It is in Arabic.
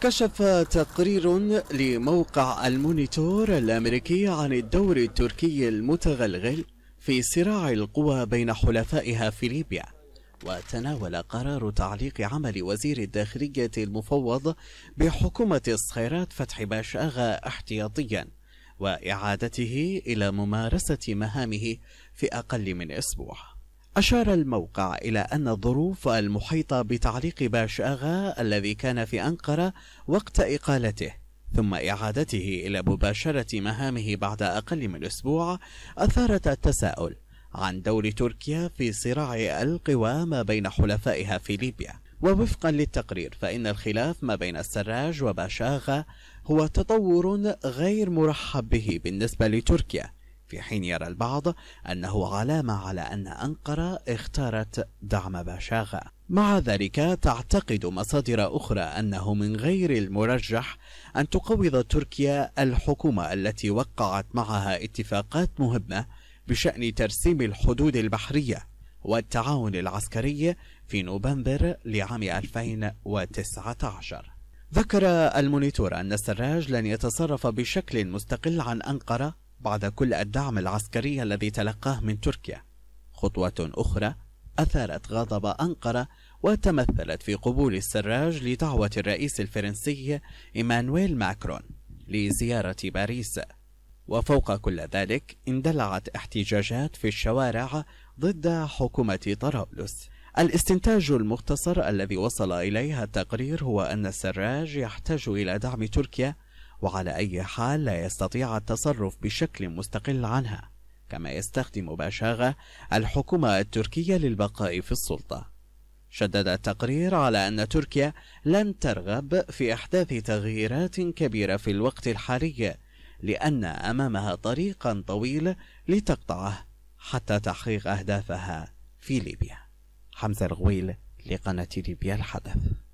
كشف تقرير لموقع المونيتور الأمريكي عن الدور التركي المتغلغل في صراع القوى بين حلفائها في ليبيا وتناول قرار تعليق عمل وزير الداخلية المفوض بحكومة الصخيرات فتحي باشا أغا احتياطيا وإعادته إلى ممارسة مهامه في أقل من أسبوع أشار الموقع إلى أن الظروف المحيطة بتعليق باش آغا الذي كان في أنقرة وقت إقالته ثم إعادته إلى مباشرة مهامه بعد أقل من أسبوع أثارت التساؤل عن دور تركيا في صراع القوى ما بين حلفائها في ليبيا ووفقا للتقرير فإن الخلاف ما بين السراج وباشاغا هو تطور غير مرحب به بالنسبة لتركيا في حين يرى البعض أنه علامة على أن أنقرة اختارت دعم باشاغا مع ذلك تعتقد مصادر أخرى أنه من غير المرجح أن تقوض تركيا الحكومة التي وقعت معها اتفاقات مهمة بشأن ترسيم الحدود البحرية والتعاون العسكري في نوفمبر لعام 2019 ذكر المونيتور أن السراج لن يتصرف بشكل مستقل عن أنقرة بعد كل الدعم العسكري الذي تلقاه من تركيا خطوة أخرى أثارت غضب أنقرة وتمثلت في قبول السراج لدعوة الرئيس الفرنسي إيمانويل ماكرون لزيارة باريس وفوق كل ذلك اندلعت احتجاجات في الشوارع ضد حكومة طرابلس الاستنتاج المختصر الذي وصل إليه التقرير هو أن السراج يحتاج إلى دعم تركيا وعلى أي حال لا يستطيع التصرف بشكل مستقل عنها كما يستخدم باشاغة الحكومة التركية للبقاء في السلطة شدد التقرير على أن تركيا لن ترغب في إحداث تغييرات كبيرة في الوقت الحالي لأن أمامها طريقا طويل لتقطعه حتى تحقيق أهدافها في ليبيا حمزة الغويل لقناة ليبيا الحدث